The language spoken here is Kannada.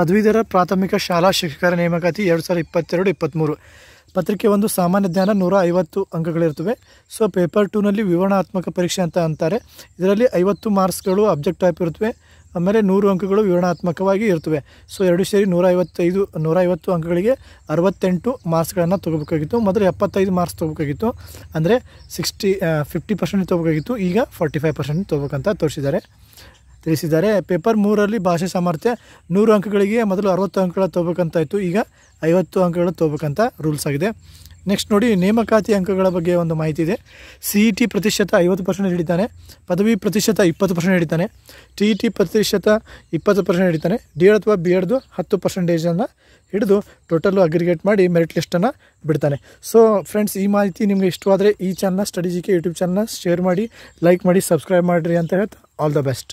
ಪದವೀಧರ ಪ್ರಾಥಮಿಕ ಶಾಲಾ ಶಿಕ್ಷಕರ ನೇಮಕಾತಿ ಎರಡು ಸಾವಿರದ ಇಪ್ಪತ್ತೆರಡು ಇಪ್ಪತ್ತ್ಮೂರು ಪತ್ರಿಕೆ ಒಂದು ಸಾಮಾನ್ಯ ಜ್ಞಾನ ನೂರ ಐವತ್ತು ಅಂಕಗಳಿರ್ತವೆ ಸೊ ಪೇಪರ್ ಟೂನಲ್ಲಿ ವಿವರಣಾತ್ಮಕ ಪರೀಕ್ಷೆ ಅಂತ ಅಂತಾರೆ ಇದರಲ್ಲಿ ಐವತ್ತು ಮಾರ್ಕ್ಸ್ಗಳು ಅಬ್ಜೆಕ್ಟ್ ಟೈಪ್ ಇರುತ್ತವೆ ಆಮೇಲೆ ನೂರು ಅಂಕಗಳು ವಿವರಣಾತ್ಮಕವಾಗಿ ಇರ್ತವೆ ಸೊ ಎರಡು ಸೇರಿ ನೂರ ಐವತ್ತೈದು ನೂರ ಐವತ್ತು ಅಂಕಗಳಿಗೆ ಅರವತ್ತೆಂಟು ಮಾರ್ಕ್ಸ್ಗಳನ್ನು ತೊಗೋಬೇಕಾಗಿತ್ತು ಮೊದಲು ಎಪ್ಪತ್ತೈದು ಮಾರ್ಕ್ಸ್ ತೊಗೋಬೇಕಾಗಿತ್ತು ಅಂದರೆ ಸಿಕ್ಸ್ಟಿ ಫಿಫ್ಟಿ ಪರ್ಸೆಂಟ್ ತೊಗೋಬೇಕಾಗಿತ್ತು ಈಗ ಫಾರ್ಟಿ ಫೈವ್ ಪರ್ಸೆಂಟ್ ತೊಗೋಬೇಕಂತ ತೋರಿಸಿದ್ದಾರೆ ತಿಳಿಸಿದ್ದಾರೆ ಪೇಪರ್ ಮೂರಲ್ಲಿ ಭಾಷೆ ಸಾಮರ್ಥ್ಯ ನೂರು ಅಂಕಗಳಿಗೆ ಮೊದಲು ಅರವತ್ತು ಅಂಕಗಳ ತೊಗೋಬೇಕಂತ ಇತ್ತು ಈಗ ಐವತ್ತು ಅಂಕಗಳು ತೊಗೋಬೇಕಂತ ರೂಲ್ಸ್ ಆಗಿದೆ ನೆಕ್ಸ್ಟ್ ನೋಡಿ ನೇಮಕಾತಿ ಅಂಕಗಳ ಬಗ್ಗೆ ಒಂದು ಮಾಹಿತಿ ಇದೆ ಸಿ ಇ ಟಿ ಪ್ರತಿಶತ ಐವತ್ತು ಪರ್ಸೆಂಟ್ ಹಿಡಿತಾನೆ ಪದವಿ ಪ್ರತಿಶತ ಇಪ್ಪತ್ತು ಪರ್ಸೆಂಟ್ ಹಿಡಿತಾನೆ ಟಿ ಇ ಟಿ ಪ್ರತಿಶತ ಇಪ್ಪತ್ತು ಪರ್ಸೆಂಟ್ ಹಿಡಿತಾನೆ ಡಿ ಎಡ್ ಅಥವಾ ಬಿ ಎಡ್ದು e ಹತ್ತು ಪರ್ಸೆಂಟೇಜನ್ನು ಹಿಡಿದು ಟೋಟಲ್ಲು ಅಗ್ರಿಗೇಟ್ ಮಾಡಿ ಮೆರಿಟ್ ಲಿಸ್ಟನ್ನು ಬಿಡ್ತಾನೆ ಸೊ ಫ್ರೆಂಡ್ಸ್ ಈ ಮಾಹಿತಿ ನಿಮಗೆ ಇಷ್ಟವಾದರೆ ಈ ಚಾನಲ್ನ ಸ್ಟಡಿಜಿಗೆ ಯೂಟ್ಯೂಬ್ ಚಾನಲ್ನ ಶೇರ್ ಮಾಡಿ ಲೈಕ್ ಮಾಡಿ ಸಬ್ಸ್ಕ್ರೈಬ್ ಮಾಡಿರಿ ಅಂತ ಹೇಳ್ತಾ ಆಲ್ ದ ಬೆಸ್ಟ್